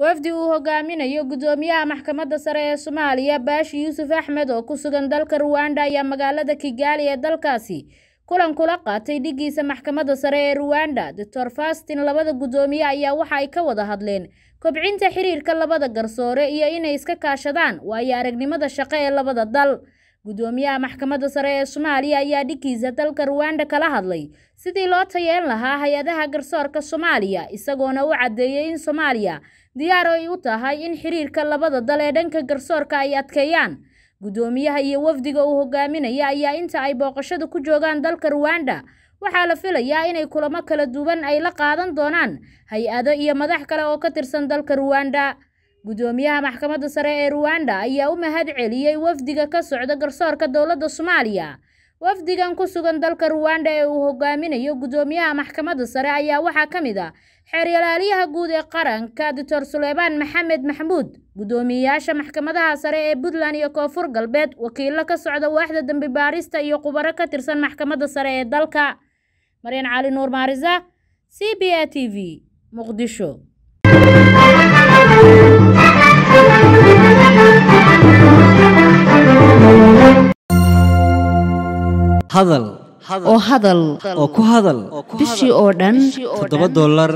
wafdi uu hogaaminayo guddoomiyaha maxkamadda sare ee soomaaliya baashi yuusuf axmed oo ku sugan dalka ruwanda ayaa magaalada kigaali ee dalkaasi kulan kula qaatay dhiggiisa maxkamadda sare ee ruwanda doctor fastin labada guddoomiye ayaa waxa ay ka wada hadleen kobcinta xiriirka labada garsoore iyo inay iska kaashadaan waayo aragnimada shaqo ee labada dal gudoomiyaha maxkamadda sare ee soomaaliya ayaa dhigiisa dalka ruwanda kala hadlay sidii loo tayeen lahaa hay-adaha garsoorka soomaaliya isagoona u caddeeyey in soomaaliya diyaar ay u tahay in xiriirka labada dal ee dhanka garsoorka ay adkeeyaan gudoomiyaha iyo wafdiga uu hogaaminaya ayaa inta ay booqashada ku joogaan dalka ruwanda waxaa la filayaa inay kulamo kala duwan ay la qaadan doonaan hay-ado iyo madax kale oo ka tirsan dalka ruwanda gudoomiyaha maxkamadda sare ee ruwanda ayaa u mahad celiyey wafdiga ka socda garsoorka dowladda soomaaliya wafdigan ku sugan dalka ruwanda ee uu hogaaminayo gudoomiyaha maxkamadda sare ayaa waxaa ka mid a ah xeer xeeryalaalyaha guud ee qaranka doctor suleymaan maxamed maxamuud gudoomiyeyaasha maxkamadaha sare ee puntland iyo koonfur galbeed wakiilo ka socda waaxda dembi baarista iyo khubaro ka tirsan maxkamadda sare ee dalka maryan cali nuur maarisa c b a t v muqdisho hadal oo hadal oo ku hadal bishii oo dhan toddoba dollar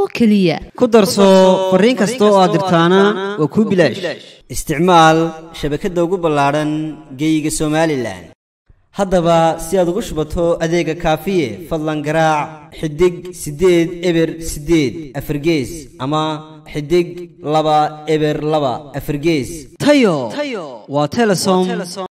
oo keliya ku darso fariin kasta oo aad dirtaana waa kuu bilaash isticmaal shabakadda ugu ballaadhan geeyiga somalilan haddaba si aad ugu shubato adeega kaafiye fadlan garaac xidig siddeed eber siddeed afargees ama xidig laba eber laba afargees tayo waa telesom